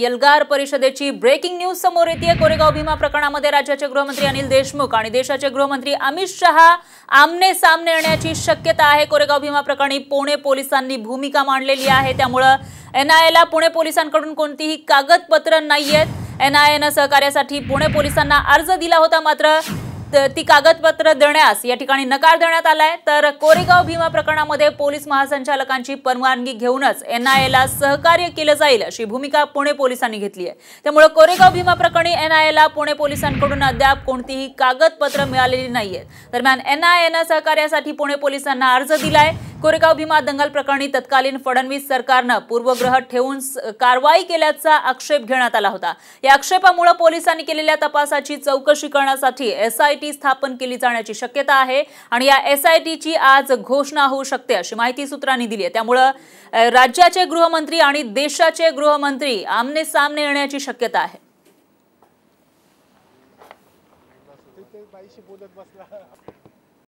यलगार परिषदेची breaking news समोर येते कोरेगाव भीमा प्रकरणामध्ये राज्याचे गृहमंत्री अनिल देशमुख आणि देशाचे गृहमंत्री अमित शहा आमने सामने येण्याची शक्यता आहे कोरेगाव भीमा प्रकरणी पुणे पोलिसांनी भूमिका मांडलेली आहे त्यामुळं एनआयएला पुणे पोलिसांकडून कोणतीही कागदपत्र नाहीयेत एनआयएनं सहकार्यासाठी पुणे पोलिसांना अर्ज दिला होता मात्र ती कागदपत्र देण्यास या ठिकाणी नकार देण्यात आलाय तर कोरेगाव भीमा प्रकरणामध्ये पोलीस महासंचालकांची परवानगी घेऊनच एनआयएला सहकार्य केलं जाईल अशी भूमिका पुणे पोलिसांनी घेतली आहे त्यामुळे कोरेगाव भीमा प्रकरणी एनआयएला पुणे पोलिसांकडून अद्याप कोणतीही कागदपत्र मिळालेली नाहीये दरम्यान एनआयएनं सहकार्यासाठी पुणे पोलिसांना अर्ज दिलाय कोरेगाव भीमा दंगल प्रकरणी तत्कालीन फडणवीस सरकारनं पूर्वग्रह ठेवून कारवाई केल्याचा आक्षेप घेण्यात आला होता या आक्षेपामुळे पोलिसांनी केलेल्या तपासाची चौकशी करण्यासाठी एसआयटी स्थापन केली जाण्याची शक्यता आहे आणि या एसआयटीची आज घोषणा होऊ शकते अशी माहिती सूत्रांनी दिली आहे त्यामुळं राज्याचे गृहमंत्री आणि देशाचे गृहमंत्री आमने सामने येण्याची शक्यता आहे